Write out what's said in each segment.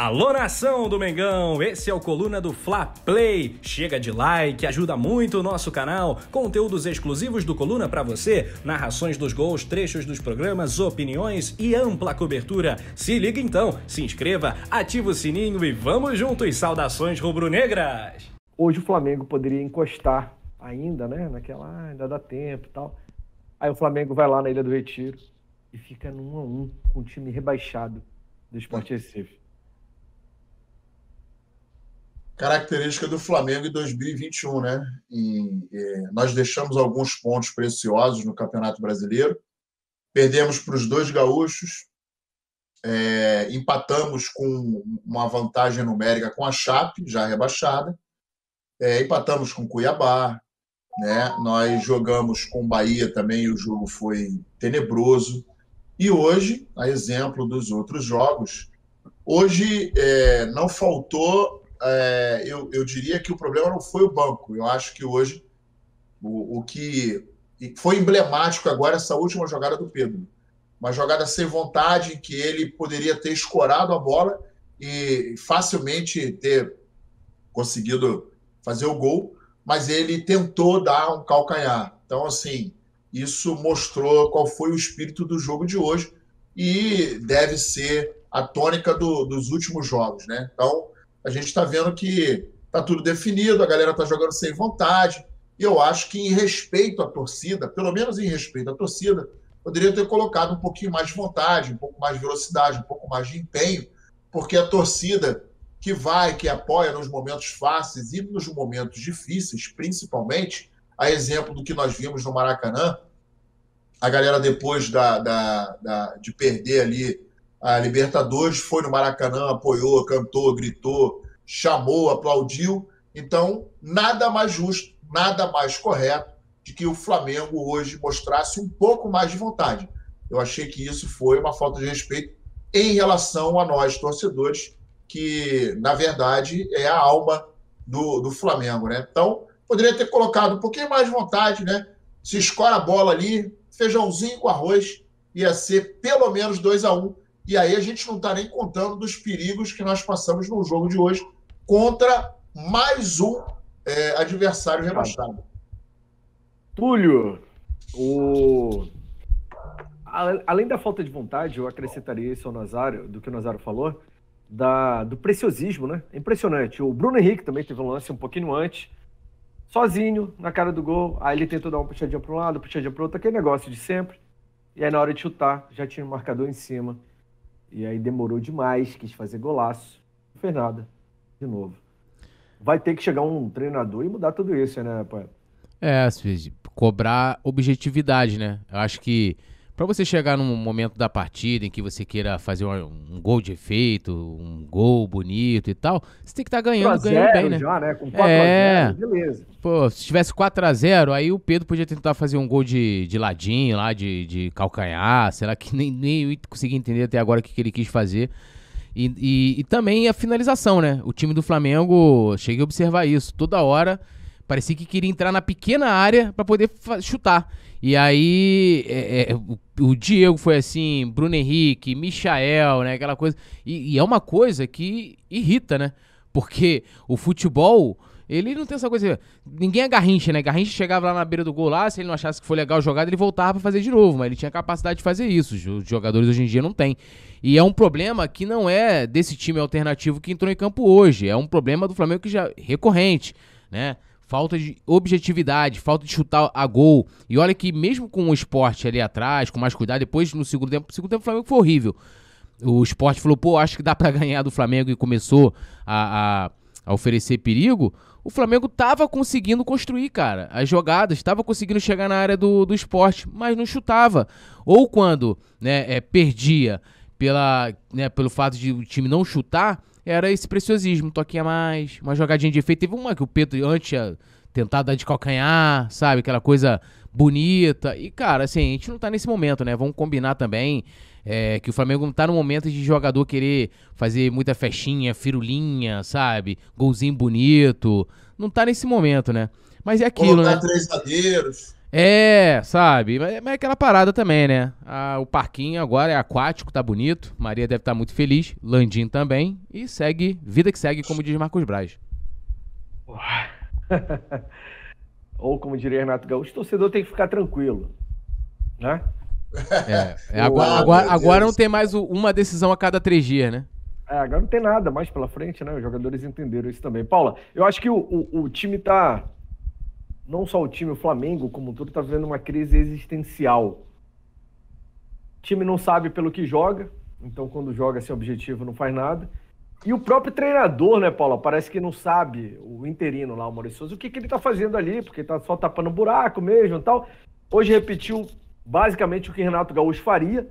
Alô nação do Mengão, esse é o Coluna do Fla Play. Chega de like, ajuda muito o nosso canal. Conteúdos exclusivos do Coluna para você, narrações dos gols, trechos dos programas, opiniões e ampla cobertura. Se liga então, se inscreva, ativa o sininho e vamos juntos, saudações rubro-negras. Hoje o Flamengo poderia encostar ainda, né, naquela, ah, ainda dá tempo, e tal. Aí o Flamengo vai lá na Ilha do Retiro e fica num a um com o time rebaixado do Sport Recife característica do Flamengo em 2021, né? E, e é, nós deixamos alguns pontos preciosos no Campeonato Brasileiro, perdemos para os dois gaúchos, é, empatamos com uma vantagem numérica com a Chape, já rebaixada, é, empatamos com Cuiabá, né? Nós jogamos com Bahia também, o jogo foi tenebroso. E hoje, a exemplo dos outros jogos, hoje é, não faltou é, eu, eu diria que o problema não foi o banco. Eu acho que hoje o, o que foi emblemático agora essa última jogada do Pedro. Uma jogada sem vontade, que ele poderia ter escorado a bola e facilmente ter conseguido fazer o gol, mas ele tentou dar um calcanhar. Então, assim, isso mostrou qual foi o espírito do jogo de hoje e deve ser a tônica do, dos últimos jogos, né? Então, a gente está vendo que está tudo definido, a galera está jogando sem vontade. E eu acho que, em respeito à torcida, pelo menos em respeito à torcida, poderia ter colocado um pouquinho mais de vontade, um pouco mais de velocidade, um pouco mais de empenho, porque a torcida que vai, que apoia nos momentos fáceis e nos momentos difíceis, principalmente, a exemplo do que nós vimos no Maracanã, a galera depois da, da, da de perder ali a Libertadores, foi no Maracanã, apoiou, cantou, gritou, chamou, aplaudiu. Então, nada mais justo, nada mais correto de que o Flamengo hoje mostrasse um pouco mais de vontade. Eu achei que isso foi uma falta de respeito em relação a nós, torcedores, que, na verdade, é a alma do, do Flamengo. Né? Então, poderia ter colocado um pouquinho mais de vontade, né? Se escora a bola ali, feijãozinho com arroz, ia ser pelo menos 2 a 1 um e aí a gente não está nem contando dos perigos que nós passamos no jogo de hoje contra mais um é, adversário rebaixado. Túlio, o... além da falta de vontade, eu acrescentaria isso ao Nazário, do que o Nazário falou, da... do preciosismo, né? É impressionante. O Bruno Henrique também teve um lance um pouquinho antes, sozinho, na cara do gol. Aí ele tentou dar uma puxadinha para um lado, puxadinha para o outro, aquele negócio de sempre. E aí, na hora de chutar, já tinha o um marcador em cima. E aí demorou demais, quis fazer golaço. Não fez nada. De novo. Vai ter que chegar um treinador e mudar tudo isso, né, pai? É, cobrar objetividade, né? Eu acho que para você chegar num momento da partida em que você queira fazer um, um, gol de efeito, um gol bonito e tal, você tem que estar tá ganhando, ganhando bem, né? Já, né? Com 4 é. a 0, beleza. Pô, se tivesse 4 a 0 aí o Pedro podia tentar fazer um gol de, de ladinho lá, de, de calcanhar, sei lá, que nem, nem eu consegui entender até agora o que, que ele quis fazer. E, e, e também a finalização, né? O time do Flamengo, cheguei a observar isso, toda hora Parecia que queria entrar na pequena área para poder chutar. E aí é, é, é, o, o, Diego foi assim, Bruno Henrique, Michael, né? Aquela coisa. E, e, é uma coisa que irrita, né? Porque o futebol. Ele não tem essa coisa. Ninguém é garrincha, né? Garrincha chegava lá na beira do gol lá, se ele não achasse que foi legal a jogada, ele voltava para fazer de novo. Mas ele tinha capacidade de fazer isso. Os jogadores hoje em dia não têm. E é um problema que não é desse time alternativo que entrou em campo hoje. É um problema do Flamengo que já é recorrente, né? falta de objetividade, falta de chutar a gol. E olha que mesmo com o esporte ali atrás, com mais cuidado, depois no segundo tempo, no segundo tempo o Flamengo foi horrível. O esporte falou, pô, acho que dá para ganhar do Flamengo e começou a, a, a, oferecer perigo. O Flamengo tava conseguindo construir, cara, as jogadas, estava conseguindo chegar na área do, do esporte, mas não chutava. Ou quando né, é, perdia pela, né, pelo fato de o time não chutar, era esse preciosismo, toquinha mais, uma jogadinha de efeito. Teve uma que o Pedro antes tinha tentado dar de calcanhar, sabe? Aquela coisa bonita. E, cara, assim, a gente não tá nesse momento, né? Vamos combinar também é, que o Flamengo não tá no momento de jogador querer fazer muita festinha, firulinha, sabe? Golzinho bonito. Não tá nesse momento, né? Mas é aquilo, Colocar né? três zagueiros. É, sabe? Mas é aquela parada também, né? Ah, o parquinho agora é aquático, tá bonito. Maria deve estar tá muito feliz. Landim também. E segue, vida que segue, como diz Marcos Braz. Ou como diria Renato Gaúcho, torcedor tem que ficar tranquilo, né? É, é agora, Uau, agora, agora, não tem mais uma decisão a cada três dias, né? É, agora não tem nada mais pela frente, né? Os jogadores entenderam isso também. Paula, eu acho que o, o, o time tá não só o time, o Flamengo como um todo está vivendo uma crise existencial. O time não sabe pelo que joga, então quando joga sem objetivo não faz nada. E o próprio treinador, né, Paula? Parece que não sabe, o interino lá, o Maurício Souza, o que, que ele está fazendo ali, porque está só tapando buraco mesmo e tal. Hoje repetiu basicamente o que Renato Gaúcho faria.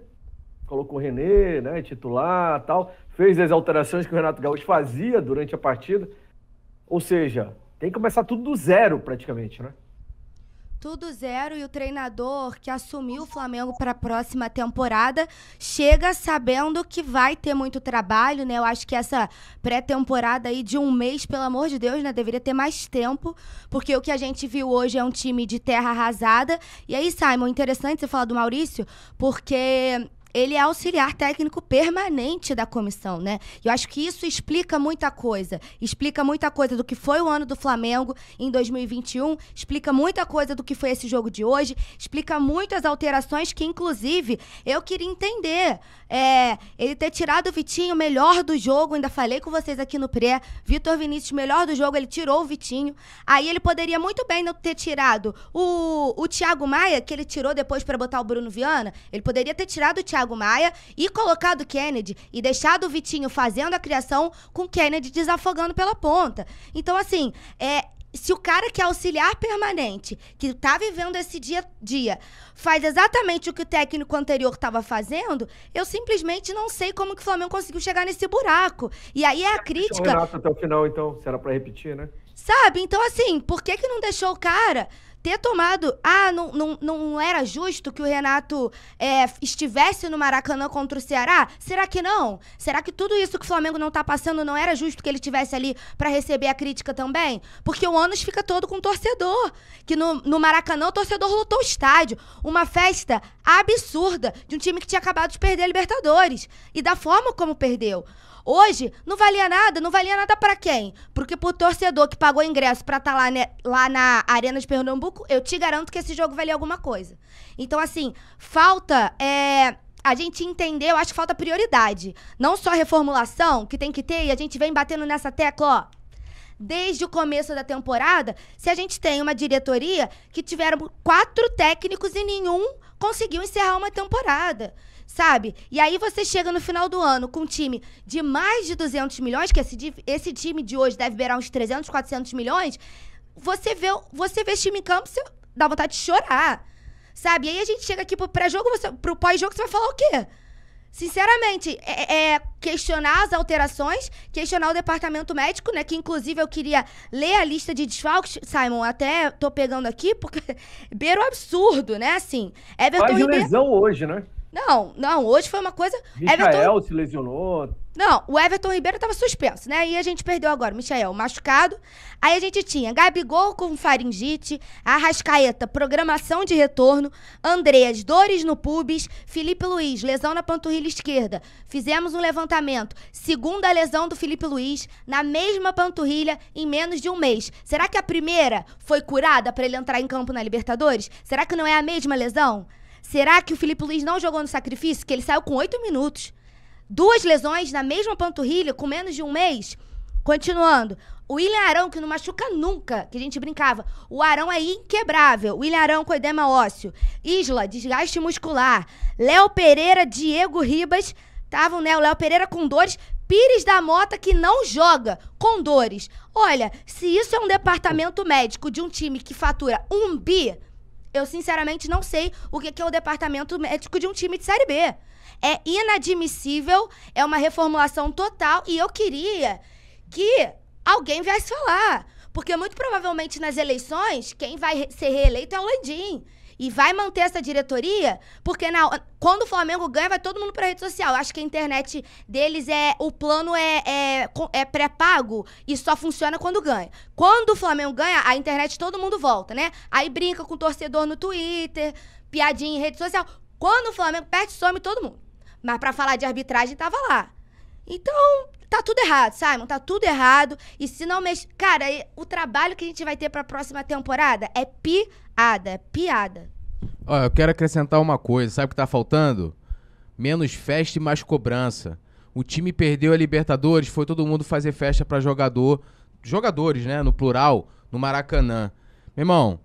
Colocou o Renê, né, titular tal. Fez as alterações que o Renato Gaúcho fazia durante a partida. Ou seja, tem que começar tudo do zero, praticamente, né? Tudo zero e o treinador que assumiu o Flamengo para a próxima temporada chega sabendo que vai ter muito trabalho, né? Eu acho que essa pré-temporada aí de um mês, pelo amor de Deus, né? Deveria ter mais tempo, porque o que a gente viu hoje é um time de terra arrasada. E aí, Simon, interessante você falar do Maurício, porque ele é auxiliar técnico permanente da comissão, né? Eu acho que isso explica muita coisa. Explica muita coisa do que foi o ano do Flamengo em 2021, explica muita coisa do que foi esse jogo de hoje, explica muitas alterações que, inclusive, eu queria entender. É, ele ter tirado o Vitinho melhor do jogo, ainda falei com vocês aqui no pré, Vitor Vinícius melhor do jogo, ele tirou o Vitinho. Aí ele poderia muito bem não ter tirado o, o Thiago Maia, que ele tirou depois para botar o Bruno Viana, ele poderia ter tirado o Thiago Thiago Maia e colocado Kennedy e deixado o Vitinho fazendo a criação com Kennedy desafogando pela ponta. Então, assim, é, se o cara que é auxiliar permanente, que está vivendo esse dia a dia, faz exatamente o que o técnico anterior estava fazendo, eu simplesmente não sei como que o Flamengo conseguiu chegar nesse buraco. E aí é a crítica. O até o final, então, se era para repetir, né? Sabe? Então, assim, por que, que não deixou o cara ter tomado. Ah, não, não, não era justo que o Renato é, estivesse no Maracanã contra o Ceará? Será que não? Será que tudo isso que o Flamengo não tá passando não era justo que ele tivesse ali para receber a crítica também? Porque o ônus fica todo com o torcedor. Que no, no Maracanã o torcedor lotou o estádio. Uma festa absurda de um time que tinha acabado de perder a Libertadores. E da forma como perdeu. Hoje não valia nada, não valia nada para quem? Porque pro torcedor que pagou ingresso para estar tá lá, né, lá na Arena de Pernambuco, eu te garanto que esse jogo valia alguma coisa. Então, assim, falta é, a gente entender, eu acho que falta prioridade. Não só reformulação, que tem que ter, e a gente vem batendo nessa tecla, ó. Desde o começo da temporada, se a gente tem uma diretoria que tiveram quatro técnicos e nenhum conseguiu encerrar uma temporada sabe? E aí você chega no final do ano com um time de mais de 200 milhões, que esse, esse time de hoje deve beirar uns 300, 400 milhões, você vê, você vê esse time em campo, você dá vontade de chorar, sabe? E aí a gente chega aqui pro pré-jogo, pro pós-jogo, você vai falar o quê? Sinceramente, é, é, questionar as alterações, questionar o departamento médico, né? Que inclusive eu queria ler a lista de desfalques, Simon, até tô pegando aqui, porque beira o absurdo, né? Assim, Everton Faz Ribeiro... lesão hoje, né? Não, não, hoje foi uma coisa. Michael Everton... se lesionou. Não, o Everton Ribeiro estava suspenso, né? E a gente perdeu agora. O Michael machucado. Aí a gente tinha Gabigol com faringite, Arrascaeta, programação de retorno, Andreas, dores no pubis, Felipe Luiz, lesão na panturrilha esquerda. Fizemos um levantamento. Segunda lesão do Felipe Luiz, na mesma panturrilha, em menos de um mês. Será que a primeira foi curada para ele entrar em campo na Libertadores? Será que não é a mesma lesão? Será que o Felipe Luiz não jogou no sacrifício? Que ele saiu com oito minutos. Duas lesões na mesma panturrilha, com menos de um mês. Continuando. O William Arão, que não machuca nunca, que a gente brincava. O Arão é inquebrável. O William Arão com edema ósseo. Isla, desgaste muscular. Léo Pereira, Diego Ribas. Estavam, né? O Léo Pereira com dores. Pires da Mota que não joga com dores. Olha, se isso é um departamento médico de um time que fatura um bi, eu sinceramente não sei o que, que é o departamento médico de um time de Série B. É inadmissível, é uma reformulação total e eu queria que alguém viesse falar. Porque muito provavelmente nas eleições, quem vai ser reeleito é o Landim. E vai manter essa diretoria, porque na, quando o Flamengo ganha, vai todo mundo pra rede social. Acho que a internet deles é. O plano é, é, é pré-pago e só funciona quando ganha. Quando o Flamengo ganha, a internet todo mundo volta, né? Aí brinca com o torcedor no Twitter, piadinha em rede social. Quando o Flamengo perde, some todo mundo. Mas para falar de arbitragem, tava lá. Então, tá tudo errado, Simon, tá tudo errado. E se não mexer. Cara, o trabalho que a gente vai ter pra próxima temporada é pi Ada, piada. Ó, eu quero acrescentar uma coisa. Sabe o que tá faltando? Menos festa e mais cobrança. O time perdeu a Libertadores, foi todo mundo fazer festa para jogador, jogadores, né, no plural, no Maracanã. Meu irmão,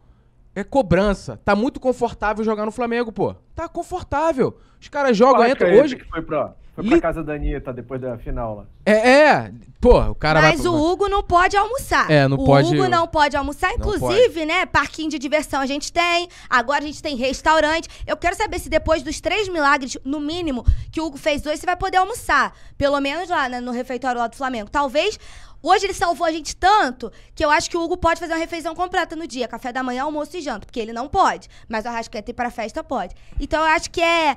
é cobrança. Tá muito confortável jogar no Flamengo, pô. Tá confortável. Os caras jogam, entram hoje. Que foi pra, foi pra casa da Anitta depois da final lá. É, é. Pô, o cara Mas vai... o Hugo não pode almoçar. É, não o pode... O Hugo não pode almoçar. Inclusive, pode. né, parquinho de diversão a gente tem. Agora a gente tem restaurante. Eu quero saber se depois dos três milagres, no mínimo, que o Hugo fez hoje, você vai poder almoçar. Pelo menos lá né, no refeitório lá do Flamengo. Talvez Hoje ele salvou a gente tanto que eu acho que o Hugo pode fazer uma refeição completa no dia, café da manhã, almoço e janta, porque ele não pode, mas o Arrascaeta ir para festa pode. Então eu acho que é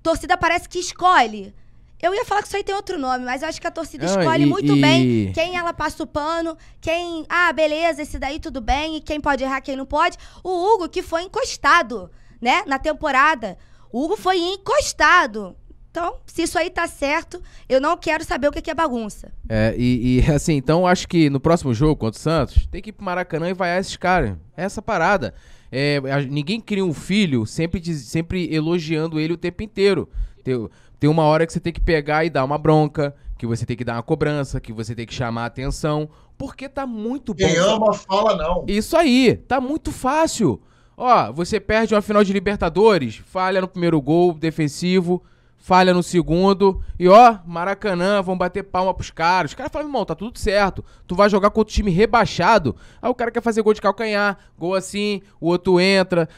torcida parece que escolhe. Eu ia falar que isso aí tem outro nome, mas eu acho que a torcida escolhe e, muito e... bem quem ela passa o pano, quem, ah, beleza, esse daí tudo bem, e quem pode errar, quem não pode. O Hugo que foi encostado, né, na temporada. O Hugo foi encostado então, se isso aí tá certo, eu não quero saber o que é bagunça. É, e, e assim, então acho que no próximo jogo contra o Santos, tem que ir pro Maracanã e vaiar esses caras. É essa parada. É, a, ninguém cria um filho sempre, sempre elogiando ele o tempo inteiro. Tem, tem uma hora que você tem que pegar e dar uma bronca, que você tem que dar uma cobrança, que você tem que chamar a atenção, porque tá muito bom. Quem ama, fala não. Isso aí, tá muito fácil. Ó, você perde uma final de Libertadores, falha no primeiro gol defensivo falha no segundo. E ó, Maracanã, vão bater palma pros caras. Os caras falam, irmão, tá tudo certo. Tu vai jogar contra o time rebaixado. Aí o cara quer fazer gol de calcanhar, gol assim, o outro entra.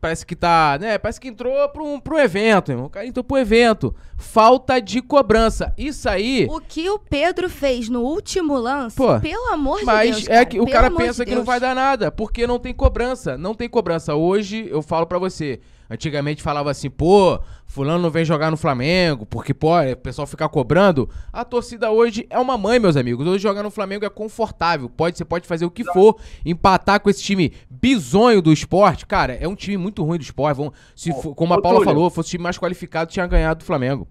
Parece que tá, né? Parece que entrou pro, um, um evento, irmão. O cara entrou pro evento. Falta de cobrança. Isso aí. O que o Pedro fez no último lance, Pô, pelo amor de Deus. Mas é que o cara pensa de que não vai dar nada, porque não tem cobrança. Não tem cobrança. Hoje eu falo para você. Antigamente falava assim, pô, fulano não vem jogar no Flamengo, porque, pô, é, o pessoal fica cobrando. A torcida hoje é uma mãe, meus amigos. Hoje jogar no Flamengo é confortável. Pode, você pode fazer o que for. Empatar com esse time bizonho do esporte, cara, é um time muito ruim do esporte. Vamos, se, como a Paula falou, fosse o time mais qualificado, tinha ganhado do Flamengo.